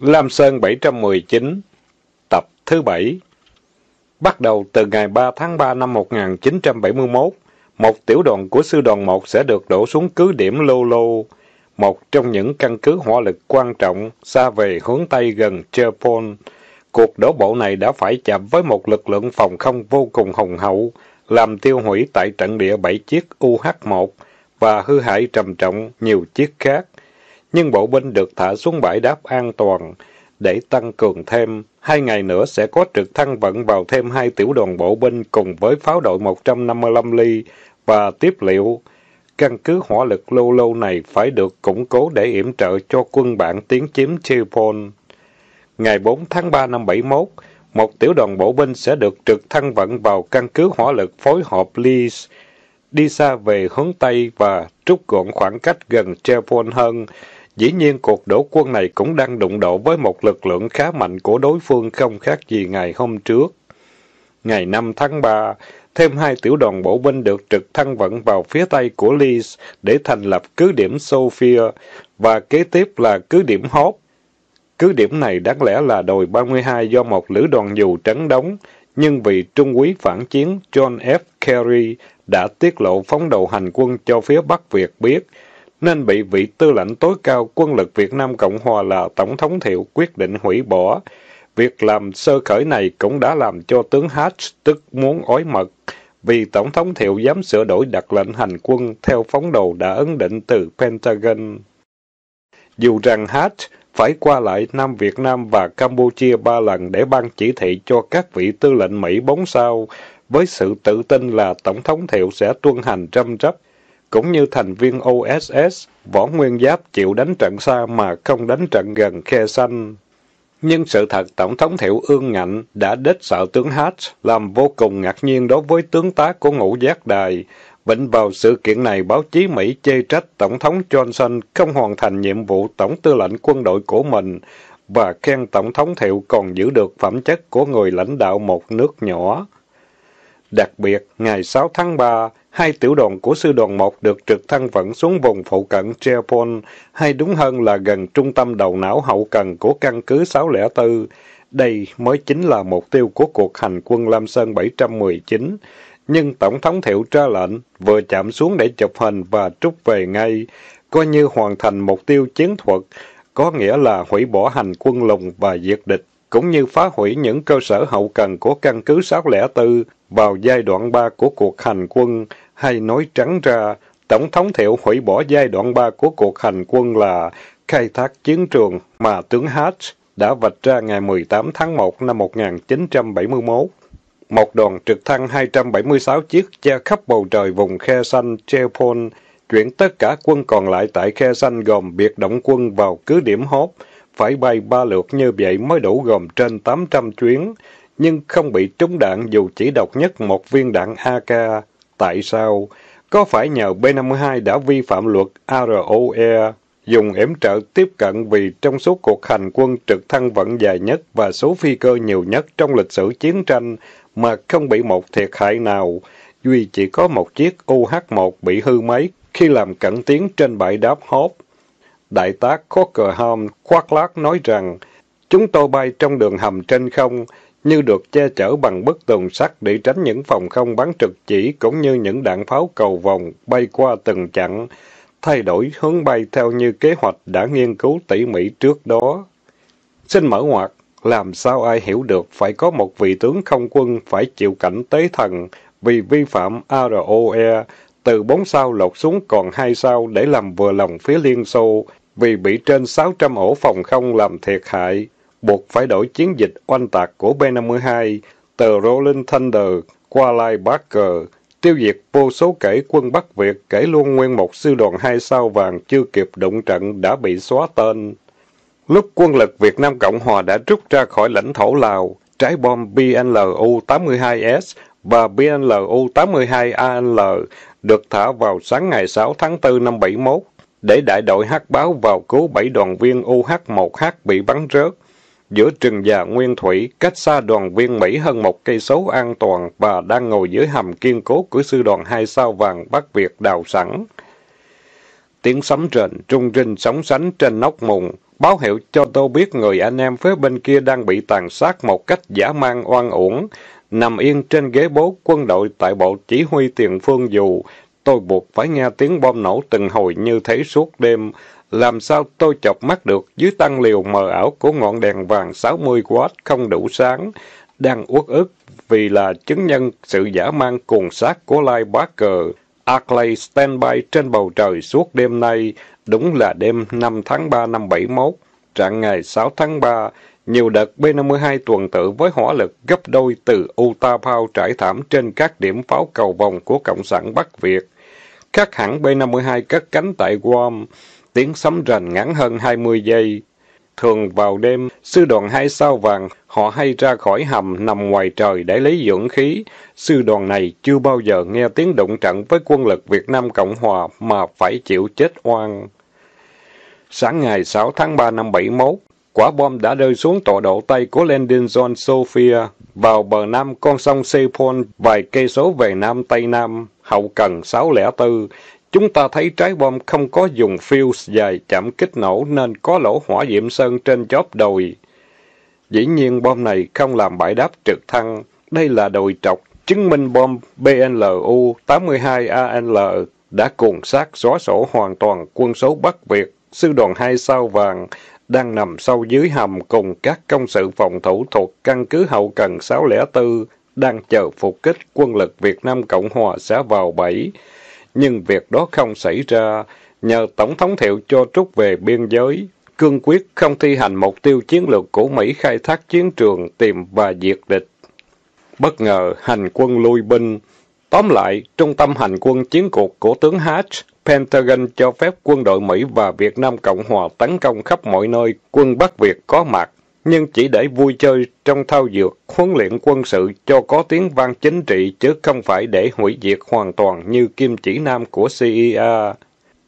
Lam Sơn 719, tập thứ 7 Bắt đầu từ ngày 3 tháng 3 năm 1971, một tiểu đoàn của sư đoàn 1 sẽ được đổ xuống cứ điểm Lô Lô, một trong những căn cứ hỏa lực quan trọng xa về hướng Tây gần Cherpon. Cuộc đổ bộ này đã phải chạm với một lực lượng phòng không vô cùng hùng hậu, làm tiêu hủy tại trận địa 7 chiếc UH-1 và hư hại trầm trọng nhiều chiếc khác nhưng bộ binh được thả xuống bãi đáp an toàn. Để tăng cường thêm, hai ngày nữa sẽ có trực thăng vận vào thêm hai tiểu đoàn bộ binh cùng với pháo đội 155 ly và tiếp liệu. Căn cứ hỏa lực lâu lâu này phải được củng cố để yểm trợ cho quân bạn tiến chiếm Chipol. Ngày 4 tháng 3 năm 71, một tiểu đoàn bộ binh sẽ được trực thăng vận vào căn cứ hỏa lực phối hợp Lees, đi xa về hướng Tây và rút gọn khoảng cách gần Chipol hơn, Dĩ nhiên cuộc đổ quân này cũng đang đụng độ với một lực lượng khá mạnh của đối phương không khác gì ngày hôm trước. Ngày 5 tháng 3, thêm hai tiểu đoàn bộ binh được trực thăng vận vào phía tây của Leeds để thành lập cứ điểm Sophia và kế tiếp là cứ điểm Hope. Cứ điểm này đáng lẽ là đồi 32 do một lữ đoàn dù trấn đóng, nhưng vì Trung úy phản chiến John F. Kerry đã tiết lộ phóng đầu hành quân cho phía Bắc Việt biết – nên bị vị tư lệnh tối cao quân lực Việt Nam Cộng Hòa là Tổng thống Thiệu quyết định hủy bỏ. Việc làm sơ khởi này cũng đã làm cho tướng Hatch tức muốn ói mật, vì Tổng thống Thiệu dám sửa đổi đặt lệnh hành quân theo phóng đầu đã ấn định từ Pentagon. Dù rằng Hatch phải qua lại Nam Việt Nam và Campuchia ba lần để ban chỉ thị cho các vị tư lệnh Mỹ bốn sao, với sự tự tin là Tổng thống Thiệu sẽ tuân hành trăm rắp, cũng như thành viên OSS, võ nguyên giáp chịu đánh trận xa mà không đánh trận gần khe xanh. Nhưng sự thật Tổng thống Thiệu Ương Ngạnh đã đích sợ tướng Hatch, làm vô cùng ngạc nhiên đối với tướng tá của ngũ giác đài. Vịnh vào sự kiện này, báo chí Mỹ chê trách Tổng thống Johnson không hoàn thành nhiệm vụ Tổng tư lệnh quân đội của mình, và khen Tổng thống Thiệu còn giữ được phẩm chất của người lãnh đạo một nước nhỏ. Đặc biệt, ngày 6 tháng 3, hai tiểu đoàn của sư đoàn 1 được trực thăng vận xuống vùng phụ cận Trepon, hay đúng hơn là gần trung tâm đầu não hậu cần của căn cứ 604. Đây mới chính là mục tiêu của cuộc hành quân Lam Sơn 719. Nhưng Tổng thống Thiệu ra lệnh, vừa chạm xuống để chụp hình và trút về ngay, coi như hoàn thành mục tiêu chiến thuật, có nghĩa là hủy bỏ hành quân lùng và diệt địch cũng như phá hủy những cơ sở hậu cần của căn cứ 604 vào giai đoạn 3 của cuộc hành quân, hay nói trắng ra, Tổng thống Thiệu hủy bỏ giai đoạn 3 của cuộc hành quân là khai thác chiến trường mà tướng Hatch đã vạch ra ngày 18 tháng 1 năm 1971. Một đoàn trực thăng 276 chiếc che khắp bầu trời vùng khe xanh Chepol, chuyển tất cả quân còn lại tại khe xanh gồm biệt động quân vào cứ điểm hốt, phải bay ba lượt như vậy mới đủ gồm trên 800 chuyến, nhưng không bị trúng đạn dù chỉ độc nhất một viên đạn AK. Tại sao? Có phải nhờ B-52 đã vi phạm luật ROE, dùng yểm trợ tiếp cận vì trong số cuộc hành quân trực thăng vận dài nhất và số phi cơ nhiều nhất trong lịch sử chiến tranh mà không bị một thiệt hại nào? Duy chỉ có một chiếc UH-1 bị hư máy khi làm cận tiến trên bãi đáp hốp. Đại tá Cockerham khoác lác nói rằng, chúng tôi bay trong đường hầm trên không, như được che chở bằng bức tường sắt để tránh những phòng không bắn trực chỉ cũng như những đạn pháo cầu vòng bay qua từng chặn thay đổi hướng bay theo như kế hoạch đã nghiên cứu tỉ mỉ trước đó. Xin mở ngoặc làm sao ai hiểu được phải có một vị tướng không quân phải chịu cảnh tế thần vì vi phạm ROE, từ 4 sao lột xuống còn 2 sao để làm vừa lòng phía Liên Xô, vì bị trên 600 ổ phòng không làm thiệt hại, buộc phải đổi chiến dịch oanh tạc của B-52 từ Rolling Thunder qua Lai Barker, tiêu diệt vô số kể quân Bắc Việt kể luôn nguyên một sư đoàn hai sao vàng chưa kịp động trận đã bị xóa tên. Lúc quân lực Việt Nam Cộng Hòa đã rút ra khỏi lãnh thổ Lào, trái bom BNLU-82S và BNLU-82AL được thả vào sáng ngày 6 tháng 4 năm 71 để đại đội hát báo vào cứu bảy đoàn viên UH-1H bị bắn rớt giữa rừng và nguyên thủy, cách xa đoàn viên Mỹ hơn một cây số an toàn và đang ngồi dưới hầm kiên cố của sư đoàn hai sao vàng Bắc Việt đào sẵn. Tiếng sấm rền, trung rinh sóng sánh trên nóc mùng, báo hiệu cho tôi biết người anh em phía bên kia đang bị tàn sát một cách giả mang oan uổng. Nằm yên trên ghế bố quân đội tại bộ chỉ huy tiền phương dù, tôi buộc phải nghe tiếng bom nổ từng hồi như thế suốt đêm, làm sao tôi chọc mắt được dưới tăng liều mờ ảo của ngọn đèn vàng 60W không đủ sáng, đang uất ức vì là chứng nhân sự giả mang cuồng sát của Lai Bá Cờ. Arclay standby trên bầu trời suốt đêm nay, đúng là đêm 5 tháng 3 năm 71, trạng ngày 6 tháng 3, nhiều đợt B-52 tuần tự với hỏa lực gấp đôi từ Utapau trải thảm trên các điểm pháo cầu vòng của Cộng sản Bắc Việt. Các hãng B-52 cất cánh tại Guam, tiếng sấm rền ngắn hơn 20 giây. Thường vào đêm, sư đoàn hai sao vàng, họ hay ra khỏi hầm nằm ngoài trời để lấy dưỡng khí. Sư đoàn này chưa bao giờ nghe tiếng động trận với quân lực Việt Nam Cộng Hòa mà phải chịu chết oan. Sáng ngày 6 tháng 3 năm 71, quả bom đã rơi xuống tọa độ Tây của Landin John Sofia, vào bờ nam con sông Sepol vài cây số về nam Tây Nam, hậu cần 604, Chúng ta thấy trái bom không có dùng fuse dài chạm kích nổ nên có lỗ hỏa diệm sơn trên chóp đồi. Dĩ nhiên bom này không làm bãi đáp trực thăng. Đây là đồi trọc, chứng minh bom BLU 82AL đã cùng sát xóa sổ hoàn toàn quân số Bắc Việt, sư đoàn 2 sao vàng, đang nằm sâu dưới hầm cùng các công sự phòng thủ thuộc căn cứ hậu cần 604, đang chờ phục kích quân lực Việt Nam Cộng Hòa sẽ vào bẫy nhưng việc đó không xảy ra. Nhờ Tổng thống Thiệu cho trúc về biên giới, cương quyết không thi hành mục tiêu chiến lược của Mỹ khai thác chiến trường, tìm và diệt địch. Bất ngờ, hành quân lui binh. Tóm lại, trung tâm hành quân chiến cuộc của tướng Hatch, Pentagon cho phép quân đội Mỹ và Việt Nam Cộng Hòa tấn công khắp mọi nơi, quân Bắc Việt có mặt nhưng chỉ để vui chơi trong thao dược, huấn luyện quân sự cho có tiếng vang chính trị chứ không phải để hủy diệt hoàn toàn như kim chỉ nam của CIA. E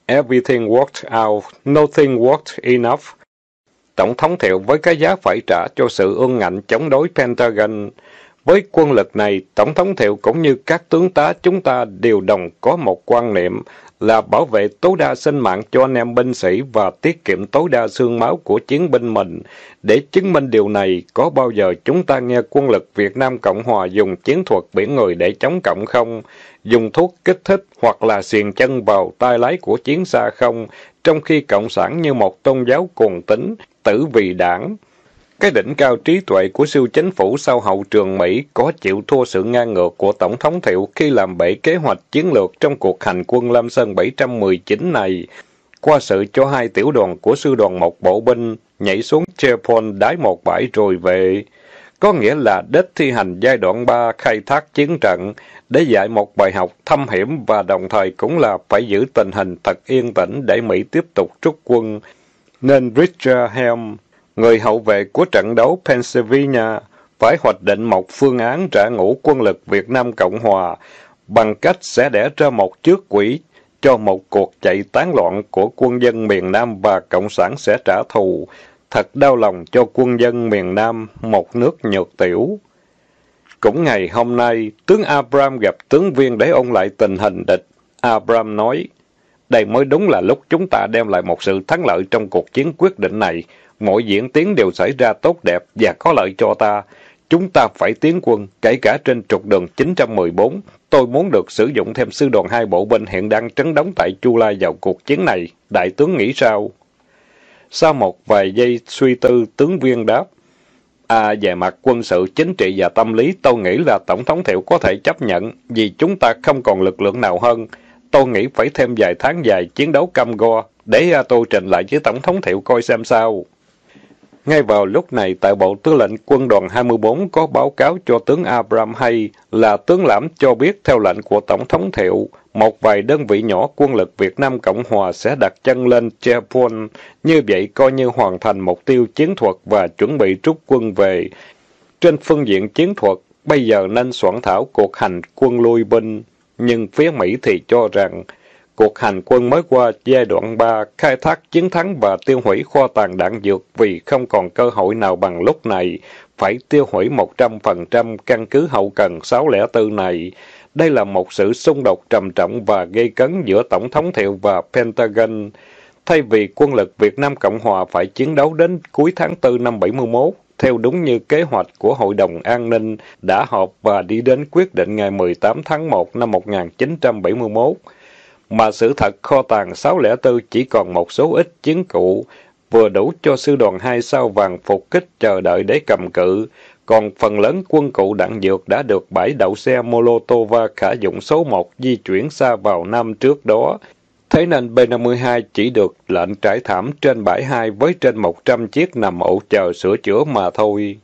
Everything worked out, nothing worked enough. Tổng thống thiệu với cái giá phải trả cho sự ương ngạnh chống đối Pentagon. Với quân lực này, Tổng thống Thiệu cũng như các tướng tá chúng ta đều đồng có một quan niệm là bảo vệ tối đa sinh mạng cho anh em binh sĩ và tiết kiệm tối đa xương máu của chiến binh mình. Để chứng minh điều này, có bao giờ chúng ta nghe quân lực Việt Nam Cộng Hòa dùng chiến thuật biển người để chống cộng không? Dùng thuốc kích thích hoặc là xiềng chân vào tai lái của chiến xa không? Trong khi Cộng sản như một tôn giáo cuồng tính, tử vì đảng, cái đỉnh cao trí tuệ của siêu chính phủ sau hậu trường Mỹ có chịu thua sự ngang ngược của Tổng thống Thiệu khi làm bể kế hoạch chiến lược trong cuộc hành quân Lam Sơn 719 này. Qua sự cho hai tiểu đoàn của sư đoàn một bộ binh nhảy xuống Chepon đái một bãi rồi về. Có nghĩa là đích thi hành giai đoạn 3 khai thác chiến trận để dạy một bài học thâm hiểm và đồng thời cũng là phải giữ tình hình thật yên tĩnh để Mỹ tiếp tục rút quân. Nên Richard Helm người hậu vệ của trận đấu Pennsylvania phải hoạch định một phương án trả ngũ quân lực Việt Nam Cộng Hòa bằng cách sẽ đẻ ra một trước quỷ cho một cuộc chạy tán loạn của quân dân miền Nam và Cộng sản sẽ trả thù. Thật đau lòng cho quân dân miền Nam, một nước nhược tiểu. Cũng ngày hôm nay, tướng Abram gặp tướng viên để ôn lại tình hình địch. Abram nói, đây mới đúng là lúc chúng ta đem lại một sự thắng lợi trong cuộc chiến quyết định này mọi diễn tiến đều xảy ra tốt đẹp và có lợi cho ta. Chúng ta phải tiến quân, kể cả trên trục đường 914. Tôi muốn được sử dụng thêm sư đoàn hai bộ binh hiện đang trấn đóng tại Chu Lai vào cuộc chiến này. Đại tướng nghĩ sao? Sau một vài giây suy tư, tướng viên đáp. À, về mặt quân sự, chính trị và tâm lý, tôi nghĩ là Tổng thống Thiệu có thể chấp nhận, vì chúng ta không còn lực lượng nào hơn. Tôi nghĩ phải thêm vài tháng dài chiến đấu cam go, để tôi trình lại với Tổng thống Thiệu coi xem sao. Ngay vào lúc này, tại Bộ Tư lệnh Quân đoàn 24 có báo cáo cho tướng Abram Hay là tướng lãm cho biết theo lệnh của Tổng thống Thiệu, một vài đơn vị nhỏ quân lực Việt Nam Cộng Hòa sẽ đặt chân lên Chepon, như vậy coi như hoàn thành mục tiêu chiến thuật và chuẩn bị rút quân về. Trên phương diện chiến thuật, bây giờ nên soạn thảo cuộc hành quân lui binh. Nhưng phía Mỹ thì cho rằng cuộc hành quân mới qua giai đoạn 3, khai thác chiến thắng và tiêu hủy kho tàng đạn dược vì không còn cơ hội nào bằng lúc này, phải tiêu hủy 100% căn cứ hậu cần 604 này. Đây là một sự xung đột trầm trọng và gây cấn giữa Tổng thống Thiệu và Pentagon. Thay vì quân lực Việt Nam Cộng Hòa phải chiến đấu đến cuối tháng 4 năm 71, theo đúng như kế hoạch của Hội đồng An ninh đã họp và đi đến quyết định ngày 18 tháng 1 năm 1971, mà sự thật kho tàng 604 chỉ còn một số ít chiến cụ, vừa đủ cho sư đoàn hai sao vàng phục kích chờ đợi để cầm cự. Còn phần lớn quân cụ đạn dược đã được bãi đậu xe Molotov khả dụng số 1 di chuyển xa vào năm trước đó. Thế nên B-52 chỉ được lệnh trải thảm trên bãi 2 với trên 100 chiếc nằm ổ chờ sửa chữa mà thôi.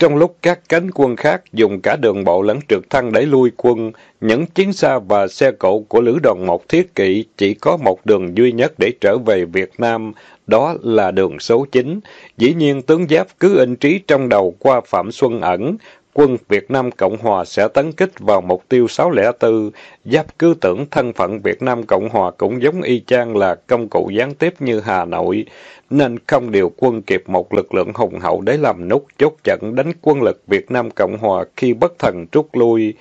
Trong lúc các cánh quân khác dùng cả đường bộ lẫn trực thăng đẩy lui quân, những chiến xa và xe cộ của lữ đoàn một thiết kỵ chỉ có một đường duy nhất để trở về Việt Nam, đó là đường số 9. Dĩ nhiên tướng Giáp cứ in trí trong đầu qua Phạm Xuân Ẩn, quân Việt Nam Cộng Hòa sẽ tấn kích vào mục tiêu 604. Giáp cứ tưởng thân phận Việt Nam Cộng Hòa cũng giống y chang là công cụ gián tiếp như Hà Nội, nên không điều quân kịp một lực lượng hùng hậu để làm nút chốt chặn đánh quân lực Việt Nam Cộng Hòa khi bất thần rút lui.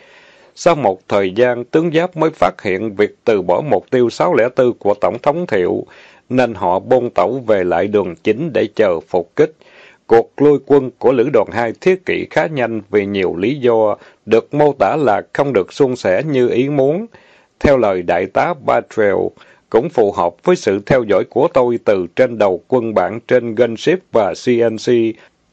Sau một thời gian, tướng Giáp mới phát hiện việc từ bỏ mục tiêu 604 của Tổng thống Thiệu, nên họ bôn tẩu về lại đường chính để chờ phục kích. Cuộc lôi quân của lữ đoàn 2 thiết kỷ khá nhanh vì nhiều lý do, được mô tả là không được suôn sẻ như ý muốn. Theo lời đại tá Batrell, cũng phù hợp với sự theo dõi của tôi từ trên đầu quân bạn trên Gunship và CNC.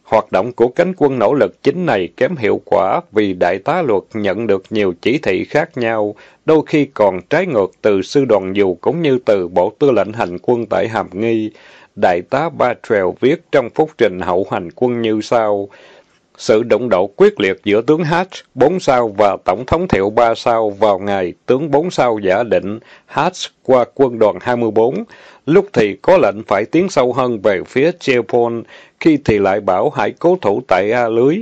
Hoạt động của cánh quân nỗ lực chính này kém hiệu quả vì đại tá luật nhận được nhiều chỉ thị khác nhau, đôi khi còn trái ngược từ sư đoàn dù cũng như từ bộ tư lệnh hành quân tại Hàm Nghi. Đại tá Ba Trèo viết trong phúc trình hậu hành quân như sau. Sự động độ quyết liệt giữa tướng Hatch 4 sao và Tổng thống Thiệu 3 sao vào ngày tướng 4 sao giả định Hatch qua quân đoàn 24. Lúc thì có lệnh phải tiến sâu hơn về phía Chepon, khi thì lại bảo hãy cố thủ tại A Lưới.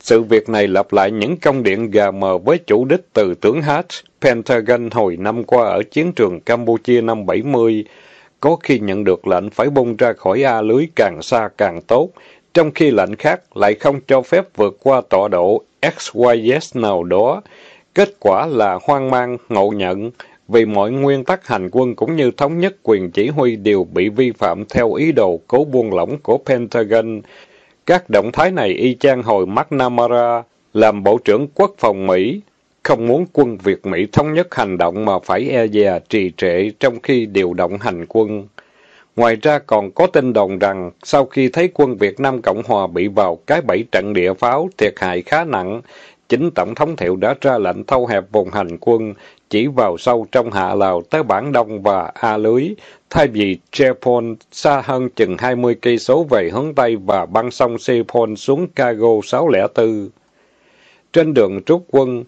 Sự việc này lặp lại những công điện gà mờ với chủ đích từ tướng Hatch, Pentagon hồi năm qua ở chiến trường Campuchia năm 70. Có khi nhận được lệnh phải bung ra khỏi A lưới càng xa càng tốt, trong khi lệnh khác lại không cho phép vượt qua tọa độ XYZ nào đó. Kết quả là hoang mang, ngộ nhận, vì mọi nguyên tắc hành quân cũng như thống nhất quyền chỉ huy đều bị vi phạm theo ý đồ cố buông lỏng của Pentagon. Các động thái này y chang hồi McNamara, làm Bộ trưởng Quốc phòng Mỹ, không muốn quân Việt Mỹ thống nhất hành động mà phải e dè trì trệ trong khi điều động hành quân. Ngoài ra còn có tin đồn rằng sau khi thấy quân Việt Nam Cộng Hòa bị vào cái bẫy trận địa pháo thiệt hại khá nặng, chính Tổng thống Thiệu đã ra lệnh thâu hẹp vùng hành quân, chỉ vào sâu trong Hạ Lào tới Bản Đông và A Lưới, thay vì Chepon xa hơn chừng 20 cây số về hướng Tây và băng sông Sepon xuống Cago 604. Trên đường rút quân,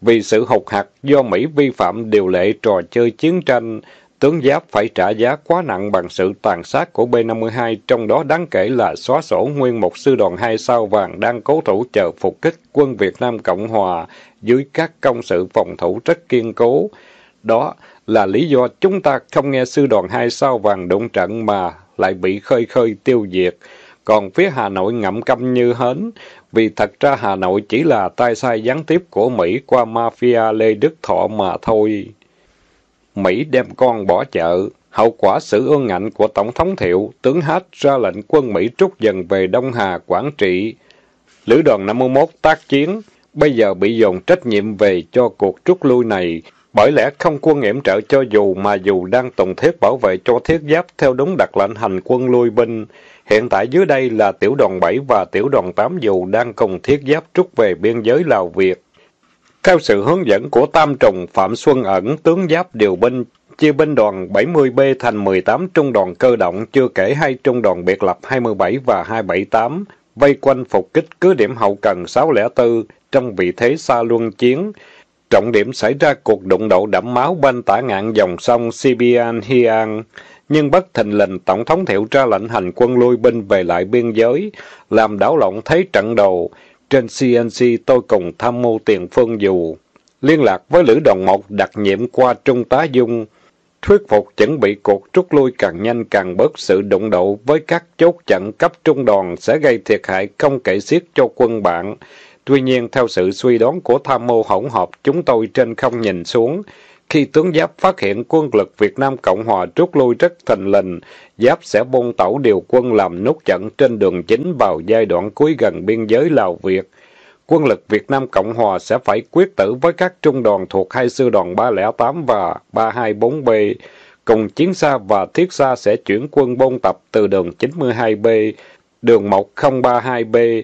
vì sự hộc hạt do Mỹ vi phạm điều lệ trò chơi chiến tranh, tướng Giáp phải trả giá quá nặng bằng sự tàn sát của B-52, trong đó đáng kể là xóa sổ nguyên một sư đoàn hai sao vàng đang cố thủ chờ phục kích quân Việt Nam Cộng Hòa dưới các công sự phòng thủ rất kiên cố. Đó là lý do chúng ta không nghe sư đoàn hai sao vàng đụng trận mà lại bị khơi khơi tiêu diệt còn phía Hà Nội ngậm câm như hến, vì thật ra Hà Nội chỉ là tai sai gián tiếp của Mỹ qua mafia Lê Đức Thọ mà thôi. Mỹ đem con bỏ chợ, hậu quả sự ương ngạnh của Tổng thống Thiệu, tướng Hát ra lệnh quân Mỹ rút dần về Đông Hà, Quảng Trị. Lữ đoàn 51 tác chiến, bây giờ bị dồn trách nhiệm về cho cuộc rút lui này, bởi lẽ không quân yểm trợ cho dù mà dù đang tùng thiết bảo vệ cho thiết giáp theo đúng đặc lệnh hành quân lui binh, Hiện tại dưới đây là tiểu đoàn 7 và tiểu đoàn 8 dù đang cùng thiết giáp trúc về biên giới Lào Việt. Theo sự hướng dẫn của Tam Trùng Phạm Xuân Ẩn, tướng giáp điều binh, chia binh đoàn 70B thành 18 trung đoàn cơ động, chưa kể hai trung đoàn biệt lập 27 và 278, vây quanh phục kích cứ điểm hậu cần 604 trong vị thế xa luân chiến. Trọng điểm xảy ra cuộc đụng độ đẫm máu bên tả ngạn dòng sông Sibian Hiang nhưng bất thình lình tổng thống thiệu ra lệnh hành quân lui binh về lại biên giới, làm đảo lộn thế trận đầu. Trên CNC tôi cùng tham mưu tiền phương dù. Liên lạc với lữ đoàn một đặc nhiệm qua Trung tá Dung, thuyết phục chuẩn bị cuộc rút lui càng nhanh càng bớt sự đụng độ với các chốt chặn cấp trung đoàn sẽ gây thiệt hại không kể xiết cho quân bạn. Tuy nhiên, theo sự suy đoán của tham mưu hỗn hợp, chúng tôi trên không nhìn xuống, khi tướng Giáp phát hiện quân lực Việt Nam Cộng Hòa rút lui rất thành lình, Giáp sẽ bôn tẩu điều quân làm nút chặn trên đường chính vào giai đoạn cuối gần biên giới Lào Việt. Quân lực Việt Nam Cộng Hòa sẽ phải quyết tử với các trung đoàn thuộc hai sư đoàn 308 và 324B. Cùng chiến xa và thiết xa sẽ chuyển quân bôn tập từ đường 92B, đường 1032B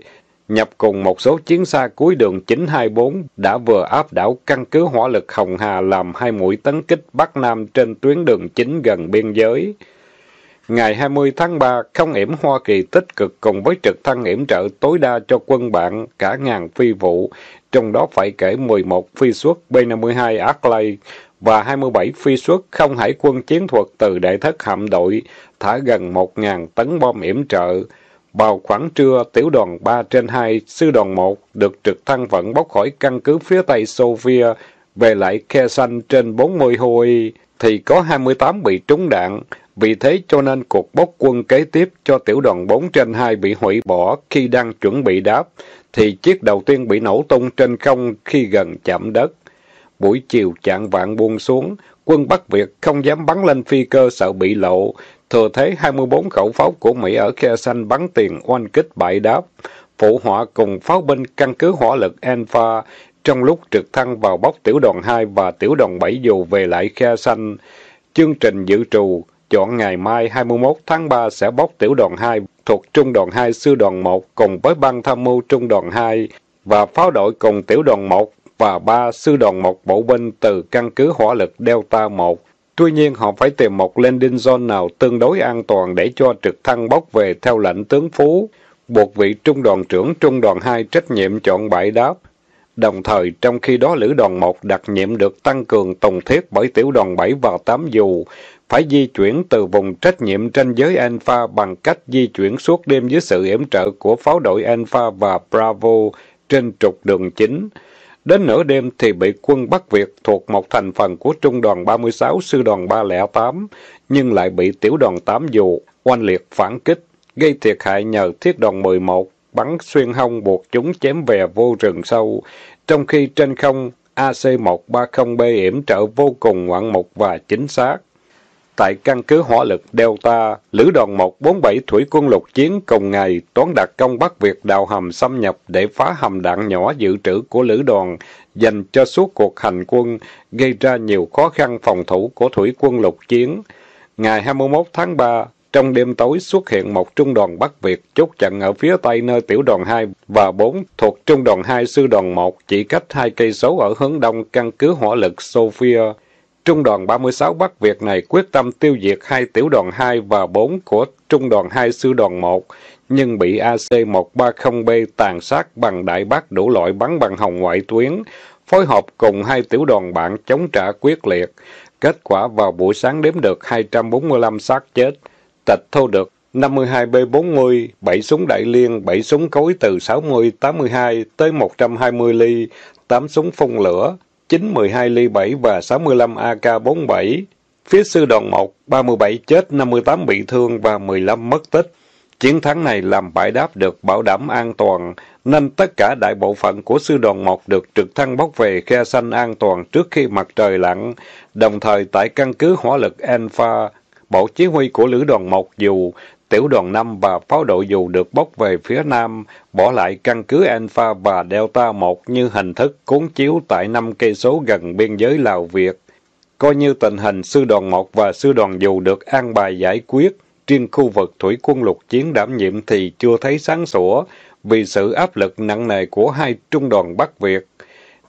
nhập cùng một số chiến xa cuối đường 924 đã vừa áp đảo căn cứ hỏa lực Hồng Hà làm hai mũi tấn kích Bắc Nam trên tuyến đường chính gần biên giới. Ngày 20 tháng 3, không yểm Hoa Kỳ tích cực cùng với trực thăng yểm trợ tối đa cho quân bạn cả ngàn phi vụ, trong đó phải kể 11 phi suất B-52 Arklay và 27 phi suất không hải quân chiến thuật từ đại thất hạm đội, thả gần 1.000 tấn bom yểm trợ. Vào khoảng trưa, tiểu đoàn 3 trên 2, sư đoàn 1 được trực thăng vận bốc khỏi căn cứ phía Tây Sofia về lại khe xanh trên 40 hồi thì có 28 bị trúng đạn. Vì thế cho nên cuộc bốc quân kế tiếp cho tiểu đoàn 4 trên 2 bị hủy bỏ khi đang chuẩn bị đáp, thì chiếc đầu tiên bị nổ tung trên không khi gần chạm đất. Buổi chiều chạng vạn buông xuống, quân Bắc Việt không dám bắn lên phi cơ sợ bị lộ, thừa thế 24 khẩu pháo của Mỹ ở khe xanh bắn tiền oanh kích bại đáp, phụ họa cùng pháo binh căn cứ hỏa lực Alpha trong lúc trực thăng vào bóc tiểu đoàn 2 và tiểu đoàn 7 dù về lại khe xanh. Chương trình dự trù chọn ngày mai 21 tháng 3 sẽ bóc tiểu đoàn 2 thuộc Trung đoàn 2 Sư đoàn 1 cùng với ban tham mưu Trung đoàn 2 và pháo đội cùng tiểu đoàn 1 và 3 Sư đoàn 1 bộ binh từ căn cứ hỏa lực Delta 1 Tuy nhiên họ phải tìm một landing zone nào tương đối an toàn để cho trực thăng bốc về theo lệnh tướng Phú, buộc vị trung đoàn trưởng trung đoàn 2 trách nhiệm chọn bãi đáp. Đồng thời, trong khi đó lữ đoàn 1 đặc nhiệm được tăng cường tùng thiết bởi tiểu đoàn 7 và 8 dù, phải di chuyển từ vùng trách nhiệm tranh giới Alpha bằng cách di chuyển suốt đêm dưới sự yểm trợ của pháo đội Alpha và Bravo trên trục đường chính. Đến nửa đêm thì bị quân Bắc Việt thuộc một thành phần của trung đoàn 36 sư đoàn 308, nhưng lại bị tiểu đoàn 8 dù, oanh liệt phản kích, gây thiệt hại nhờ thiết đoàn 11, bắn xuyên hông buộc chúng chém về vô rừng sâu. Trong khi trên không, AC-130B yểm trợ vô cùng ngoạn mục và chính xác tại căn cứ hỏa lực Delta, lữ đoàn 147 thủy quân lục chiến cùng ngày toán đặt công bắt việc đào hầm xâm nhập để phá hầm đạn nhỏ dự trữ của lữ đoàn dành cho suốt cuộc hành quân, gây ra nhiều khó khăn phòng thủ của thủy quân lục chiến. Ngày 21 tháng 3, trong đêm tối xuất hiện một trung đoàn Bắc Việt chốt chặn ở phía tây nơi tiểu đoàn 2 và 4 thuộc trung đoàn 2 sư đoàn 1 chỉ cách hai cây số ở hướng đông căn cứ hỏa lực Sofia. Trung đoàn 36 Bắc Việt này quyết tâm tiêu diệt hai tiểu đoàn 2 và 4 của Trung đoàn 2 Sư đoàn 1, nhưng bị AC-130B tàn sát bằng đại bác đủ loại bắn bằng hồng ngoại tuyến, phối hợp cùng hai tiểu đoàn bạn chống trả quyết liệt. Kết quả vào buổi sáng đếm được 245 xác chết, tịch thu được 52 B40, 7 súng đại liên, 7 súng cối từ 60, 82 tới 120 ly, 8 súng phun lửa, 9 12 ly 7 và 65 AK-47. Phía sư đoàn 1, 37 chết, 58 bị thương và 15 mất tích. Chiến thắng này làm bãi đáp được bảo đảm an toàn, nên tất cả đại bộ phận của sư đoàn 1 được trực thăng bốc về khe xanh an toàn trước khi mặt trời lặn. Đồng thời tại căn cứ hỏa lực Alpha, Bộ Chỉ huy của Lữ đoàn 1 dù tiểu đoàn 5 và pháo đội dù được bốc về phía nam, bỏ lại căn cứ Alpha và Delta 1 như hình thức cuốn chiếu tại năm cây số gần biên giới Lào Việt. Coi như tình hình sư đoàn 1 và sư đoàn dù được an bài giải quyết, riêng khu vực thủy quân lục chiến đảm nhiệm thì chưa thấy sáng sủa vì sự áp lực nặng nề của hai trung đoàn Bắc Việt.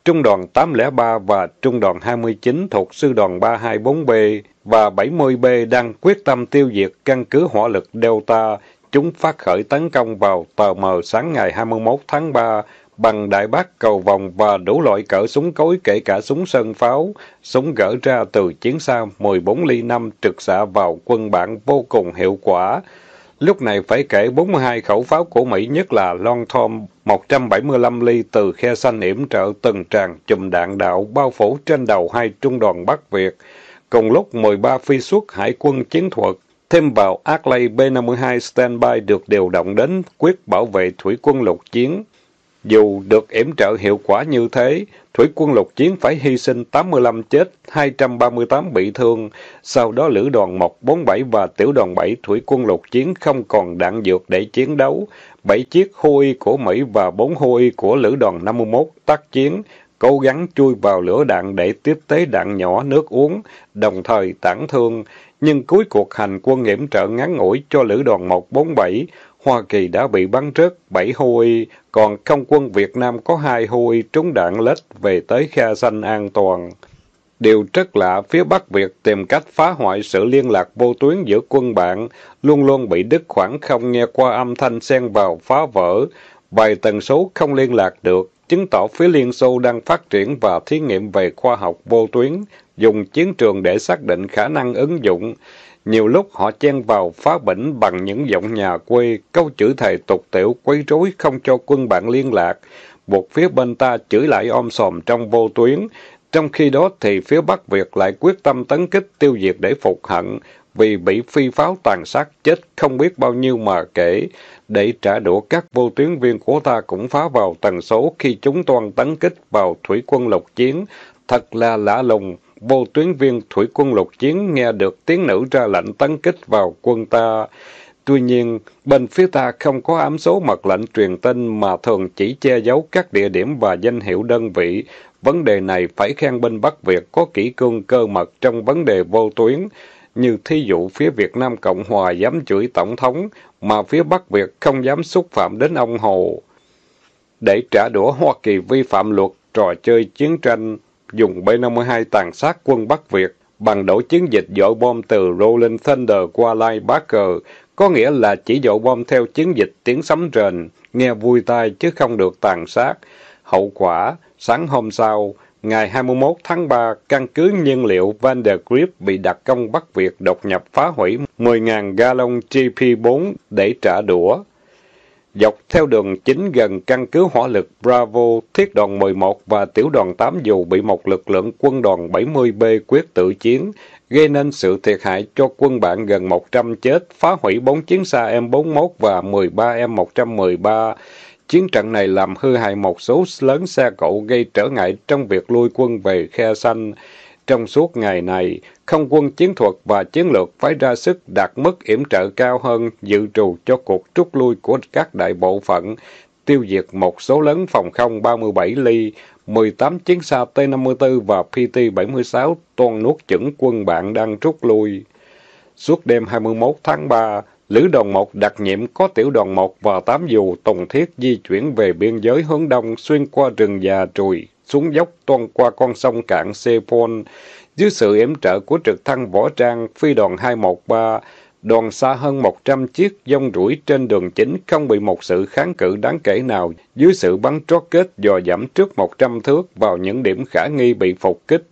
Trung đoàn 803 và Trung đoàn 29 thuộc Sư đoàn 324B và 70B đang quyết tâm tiêu diệt căn cứ hỏa lực Delta. Chúng phát khởi tấn công vào tờ mờ sáng ngày 21 tháng 3 bằng đại bác cầu vòng và đủ loại cỡ súng cối kể cả súng sơn pháo, súng gỡ ra từ chiến xa 14 ly 5 trực xạ vào quân bản vô cùng hiệu quả. Lúc này phải kể 42 khẩu pháo của Mỹ nhất là Long Tom 175 ly từ khe xanh yểm trợ từng tràng chùm đạn đạo bao phủ trên đầu hai trung đoàn Bắc Việt – cùng lúc 13 phi suất hải quân chiến thuật, thêm vào Arkley B-52 standby được điều động đến quyết bảo vệ thủy quân lục chiến. Dù được yểm trợ hiệu quả như thế, thủy quân lục chiến phải hy sinh 85 chết, 238 bị thương, sau đó lữ đoàn 147 và tiểu đoàn 7 thủy quân lục chiến không còn đạn dược để chiến đấu, 7 chiếc hôi của Mỹ và 4 hôi của lữ đoàn 51 tác chiến, cố gắng chui vào lửa đạn để tiếp tế đạn nhỏ nước uống, đồng thời tản thương. Nhưng cuối cuộc hành quân yểm trợ ngắn ngủi cho lữ đoàn 147, Hoa Kỳ đã bị bắn rớt 7 hôi, còn không quân Việt Nam có 2 hôi trúng đạn lết về tới Kha Sanh an toàn. Điều rất lạ, phía Bắc Việt tìm cách phá hoại sự liên lạc vô tuyến giữa quân bạn, luôn luôn bị đứt khoảng không nghe qua âm thanh xen vào phá vỡ. bài tần số không liên lạc được, chứng tỏ phía Liên Xô đang phát triển và thí nghiệm về khoa học vô tuyến, dùng chiến trường để xác định khả năng ứng dụng. Nhiều lúc họ chen vào phá bỉnh bằng những giọng nhà quê, câu chữ thầy tục tiểu quấy rối không cho quân bạn liên lạc. buộc phía bên ta chửi lại om sòm trong vô tuyến, trong khi đó thì phía Bắc Việt lại quyết tâm tấn kích tiêu diệt để phục hận vì bị phi pháo tàn sát chết không biết bao nhiêu mà kể. Để trả đũa các vô tuyến viên của ta cũng phá vào tần số khi chúng toàn tấn kích vào thủy quân lục chiến. Thật là lạ lùng, vô tuyến viên thủy quân lục chiến nghe được tiếng nữ ra lệnh tấn kích vào quân ta. Tuy nhiên, bên phía ta không có ám số mật lệnh truyền tin mà thường chỉ che giấu các địa điểm và danh hiệu đơn vị. Vấn đề này phải khen bên Bắc Việt có kỹ cương cơ mật trong vấn đề vô tuyến như thí dụ phía Việt Nam Cộng Hòa dám chửi Tổng thống, mà phía Bắc Việt không dám xúc phạm đến ông Hồ. Để trả đũa Hoa Kỳ vi phạm luật trò chơi chiến tranh, dùng B-52 tàn sát quân Bắc Việt bằng đổ chiến dịch dội bom từ Rolling Thunder qua Lai Barker, có nghĩa là chỉ dội bom theo chiến dịch tiếng sấm rền, nghe vui tai chứ không được tàn sát. Hậu quả, sáng hôm sau, Ngày 21 tháng 3, căn cứ nhiên liệu Van bị đặc công bắt việc đột nhập phá hủy 10.000 gallon GP4 để trả đũa. Dọc theo đường chính gần căn cứ hỏa lực Bravo, thiết đoàn 11 và tiểu đoàn 8 dù bị một lực lượng quân đoàn 70B quyết tử chiến, gây nên sự thiệt hại cho quân bạn gần 100 chết, phá hủy 4 chiến xa M41 và 13 M113, Chiến trận này làm hư hại một số lớn xe cộ gây trở ngại trong việc lui quân về khe xanh. Trong suốt ngày này, không quân chiến thuật và chiến lược phải ra sức đạt mức yểm trợ cao hơn dự trù cho cuộc rút lui của các đại bộ phận, tiêu diệt một số lớn phòng không 37 ly, 18 chiến xa T-54 và PT-76 toàn nuốt chửng quân bạn đang rút lui. Suốt đêm 21 tháng 3, Lữ đoàn một đặc nhiệm có tiểu đoàn một và tám dù tùng thiết di chuyển về biên giới hướng đông xuyên qua rừng già trùi, xuống dốc toan qua con sông cạn Sepon. Dưới sự yểm trợ của trực thăng võ trang phi đoàn 213, đoàn xa hơn 100 chiếc dông rủi trên đường chính không bị một sự kháng cự đáng kể nào dưới sự bắn trót kết dò dẫm trước 100 thước vào những điểm khả nghi bị phục kích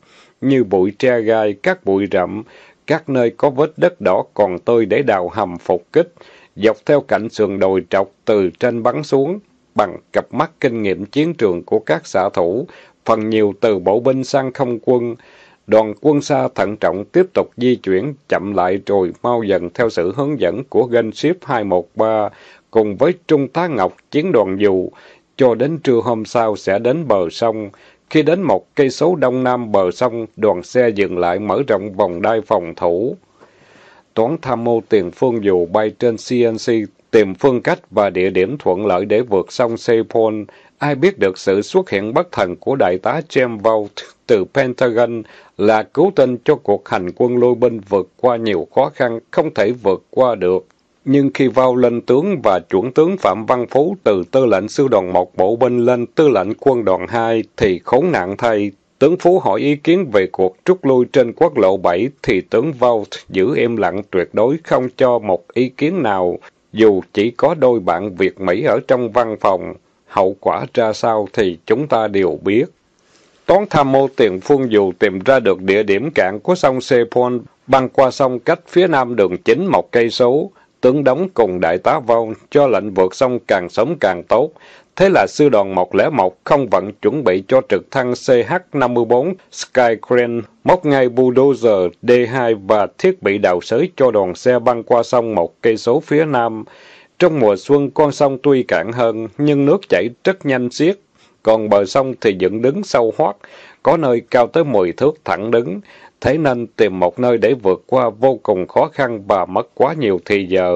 như bụi tre gai, các bụi rậm, các nơi có vết đất đỏ còn tươi để đào hầm phục kích, dọc theo cạnh sườn đồi trọc từ trên bắn xuống. Bằng cặp mắt kinh nghiệm chiến trường của các xạ thủ, phần nhiều từ bộ binh sang không quân, đoàn quân xa thận trọng tiếp tục di chuyển chậm lại rồi mau dần theo sự hướng dẫn của Gunship 213 cùng với Trung tá Ngọc chiến đoàn dù, cho đến trưa hôm sau sẽ đến bờ sông. Khi đến một cây số đông nam bờ sông, đoàn xe dừng lại mở rộng vòng đai phòng thủ. Toán tham mưu tiền phương dù bay trên CNC tìm phương cách và địa điểm thuận lợi để vượt sông Sepol. Ai biết được sự xuất hiện bất thần của đại tá James Vaught từ Pentagon là cứu tinh cho cuộc hành quân lôi binh vượt qua nhiều khó khăn không thể vượt qua được. Nhưng khi vào lên tướng và chuẩn tướng Phạm Văn Phú từ tư lệnh sư đoàn một bộ binh lên tư lệnh quân đoàn hai thì khốn nạn thay. Tướng Phú hỏi ý kiến về cuộc rút lui trên quốc lộ bảy thì tướng Vau giữ im lặng tuyệt đối không cho một ý kiến nào, dù chỉ có đôi bạn Việt Mỹ ở trong văn phòng. Hậu quả ra sao thì chúng ta đều biết. Toán tham mô tiền phương dù tìm ra được địa điểm cạn của sông Sepon băng qua sông cách phía nam đường chính một cây số. Tướng đóng cùng đại tá vào cho lệnh vượt sông càng sớm càng tốt. Thế là sư đoàn 101 không vận chuẩn bị cho trực thăng CH-54 Skycrane, móc ngay bulldozer D2 và thiết bị đào sới cho đoàn xe băng qua sông một cây số phía nam. Trong mùa xuân con sông tuy cạn hơn nhưng nước chảy rất nhanh xiết, còn bờ sông thì dựng đứng sâu hoắt, có nơi cao tới 10 thước thẳng đứng. Thế nên tìm một nơi để vượt qua vô cùng khó khăn và mất quá nhiều thì giờ.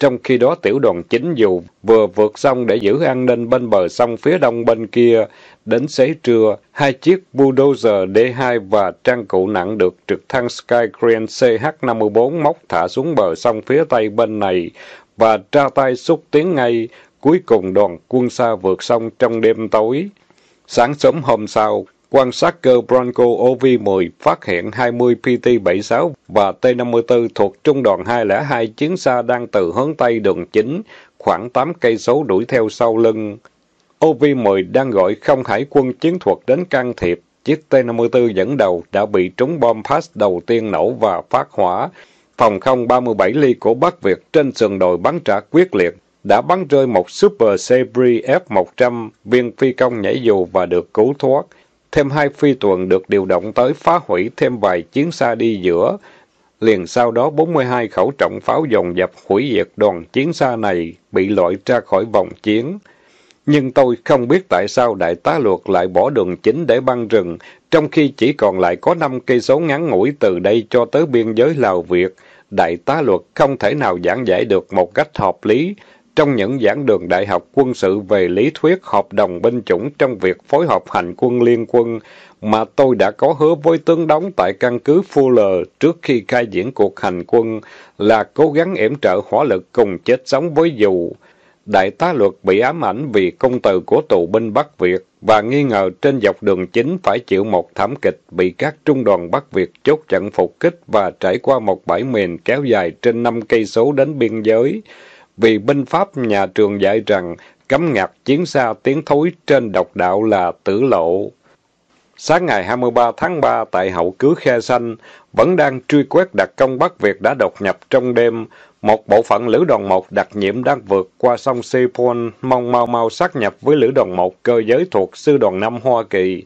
Trong khi đó tiểu đoàn chính dù vừa vượt xong để giữ an ninh bên bờ sông phía đông bên kia. Đến xế trưa, hai chiếc bulldozer D2 và trang cụ nặng được trực thăng Skycrane CH-54 móc thả xuống bờ sông phía tây bên này và tra tay xúc tiến ngay. Cuối cùng đoàn quân xa vượt sông trong đêm tối. Sáng sớm hôm sau, Quan sát cơ Bronco OV-10 phát hiện 20 PT-76 và T-54 thuộc trung đoàn 202 chiến xa đang từ hướng Tây đường chính, khoảng 8 cây số đuổi theo sau lưng. OV-10 đang gọi không hải quân chiến thuật đến can thiệp. Chiếc T-54 dẫn đầu đã bị trúng bom pass đầu tiên nổ và phát hỏa. Phòng không 37 ly của Bắc Việt trên sườn đồi bắn trả quyết liệt, đã bắn rơi một Super Sebri F-100, viên phi công nhảy dù và được cứu thoát thêm hai phi tuần được điều động tới phá hủy thêm vài chiến xa đi giữa. Liền sau đó 42 khẩu trọng pháo dồn dập hủy diệt đoàn chiến xa này, bị loại ra khỏi vòng chiến. Nhưng tôi không biết tại sao đại tá luật lại bỏ đường chính để băng rừng, trong khi chỉ còn lại có 5 cây số ngắn ngủi từ đây cho tới biên giới Lào Việt. Đại tá luật không thể nào giảng giải được một cách hợp lý, trong những giảng đường đại học quân sự về lý thuyết hợp đồng binh chủng trong việc phối hợp hành quân liên quân mà tôi đã có hứa với tướng đóng tại căn cứ Fuller trước khi khai diễn cuộc hành quân là cố gắng yểm trợ hỏa lực cùng chết sống với dù. Đại tá luật bị ám ảnh vì công từ của tù binh Bắc Việt và nghi ngờ trên dọc đường chính phải chịu một thảm kịch bị các trung đoàn Bắc Việt chốt trận phục kích và trải qua một bãi mìn kéo dài trên năm cây số đến biên giới. Vì binh pháp nhà trường dạy rằng cấm ngặt chiến xa tiếng thối trên độc đạo là tử lộ. Sáng ngày 23 tháng 3 tại hậu cứ Khe Xanh, vẫn đang truy quét đặc công Bắc Việt đã đột nhập trong đêm. Một bộ phận lữ đoàn 1 đặc nhiệm đang vượt qua sông Sepol, mong mau mau sát nhập với lữ đoàn 1 cơ giới thuộc sư đoàn 5 Hoa Kỳ.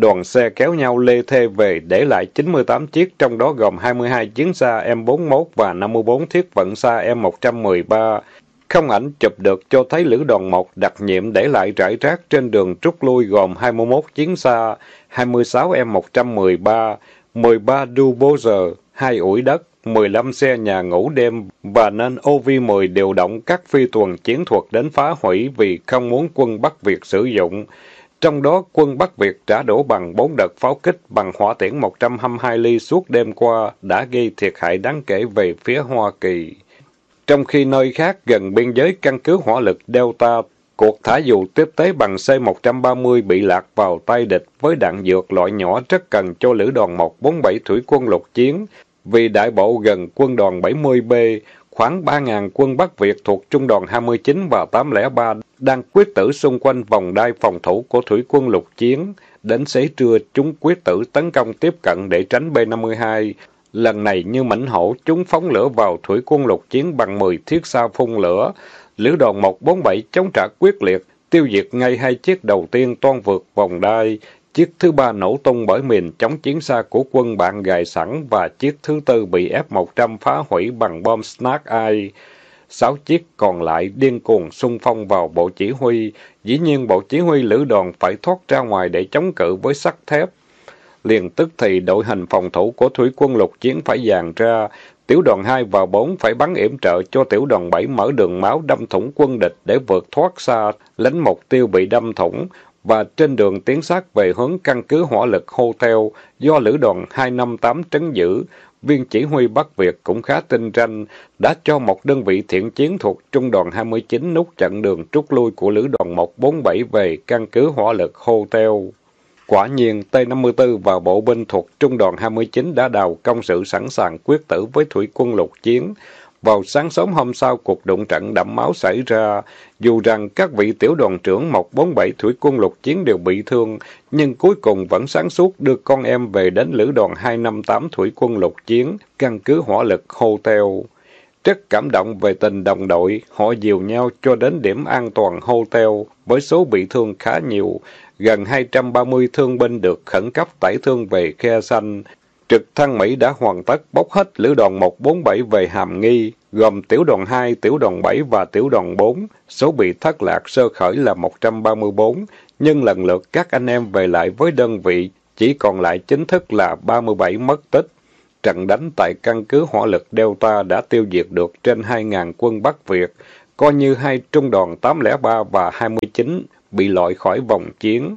Đoàn xe kéo nhau lê thê về, để lại 98 chiếc, trong đó gồm 22 chiến xa M41 và 54 thiết vận xa M113. Không ảnh chụp được cho thấy lữ đoàn 1 đặc nhiệm để lại rải rác trên đường rút lui gồm 21 chiến xa, 26 M113, 13 Duboser, 2 ủi đất, 15 xe nhà ngủ đêm và nên OV-10 điều động các phi tuần chiến thuật đến phá hủy vì không muốn quân Bắc Việt sử dụng. Trong đó, quân Bắc Việt trả đổ bằng bốn đợt pháo kích bằng hỏa tiễn 122 ly suốt đêm qua đã gây thiệt hại đáng kể về phía Hoa Kỳ. Trong khi nơi khác gần biên giới căn cứ hỏa lực Delta, cuộc thả dù tiếp tế bằng C-130 bị lạc vào tay địch với đạn dược loại nhỏ rất cần cho lữ đoàn 147 thủy quân lục chiến, vì đại bộ gần quân đoàn 70B, Khoảng 3.000 quân Bắc Việt thuộc Trung đoàn 29 và 803 đang quyết tử xung quanh vòng đai phòng thủ của thủy quân lục chiến. Đến xế trưa, chúng quyết tử tấn công tiếp cận để tránh B-52. Lần này như mảnh hổ, chúng phóng lửa vào thủy quân lục chiến bằng 10 thiết xa phun lửa. Lữ đoàn 147 chống trả quyết liệt, tiêu diệt ngay hai chiếc đầu tiên toan vượt vòng đai. Chiếc thứ ba nổ tung bởi mìn chống chiến xa của quân bạn gài sẵn và chiếc thứ tư bị F-100 phá hủy bằng bom Snark Eye. Sáu chiếc còn lại điên cuồng xung phong vào bộ chỉ huy. Dĩ nhiên bộ chỉ huy lữ đoàn phải thoát ra ngoài để chống cự với sắt thép. Liền tức thì đội hình phòng thủ của thủy quân lục chiến phải dàn ra, tiểu đoàn 2 và 4 phải bắn yểm trợ cho tiểu đoàn 7 mở đường máu đâm thủng quân địch để vượt thoát xa, lánh mục tiêu bị đâm thủng, và trên đường tiến sát về hướng căn cứ hỏa lực hô theo do lữ đoàn 258 trấn giữ, viên chỉ huy Bắc Việt cũng khá tinh ranh, đã cho một đơn vị thiện chiến thuộc trung đoàn 29 nút chặn đường trút lui của lữ đoàn 147 về căn cứ hỏa lực hô theo. Quả nhiên, T-54 và bộ binh thuộc Trung đoàn 29 đã đào công sự sẵn sàng quyết tử với thủy quân lục chiến. Vào sáng sớm hôm sau, cuộc đụng trận đẫm máu xảy ra. Dù rằng các vị tiểu đoàn trưởng 147 thủy quân lục chiến đều bị thương, nhưng cuối cùng vẫn sáng suốt đưa con em về đến lữ đoàn 258 thủy quân lục chiến, căn cứ hỏa lực hotel. Rất cảm động về tình đồng đội, họ dìu nhau cho đến điểm an toàn hotel, với số bị thương khá nhiều. Gần 230 thương binh được khẩn cấp tải thương về khe xanh, Trực thăng Mỹ đã hoàn tất bốc hết lữ đoàn 147 về Hàm Nghi, gồm tiểu đoàn 2, tiểu đoàn 7 và tiểu đoàn 4. Số bị thất lạc sơ khởi là 134, nhưng lần lượt các anh em về lại với đơn vị, chỉ còn lại chính thức là 37 mất tích. Trận đánh tại căn cứ hỏa lực Delta đã tiêu diệt được trên 2.000 quân Bắc Việt, coi như hai trung đoàn 803 và 29 bị loại khỏi vòng chiến.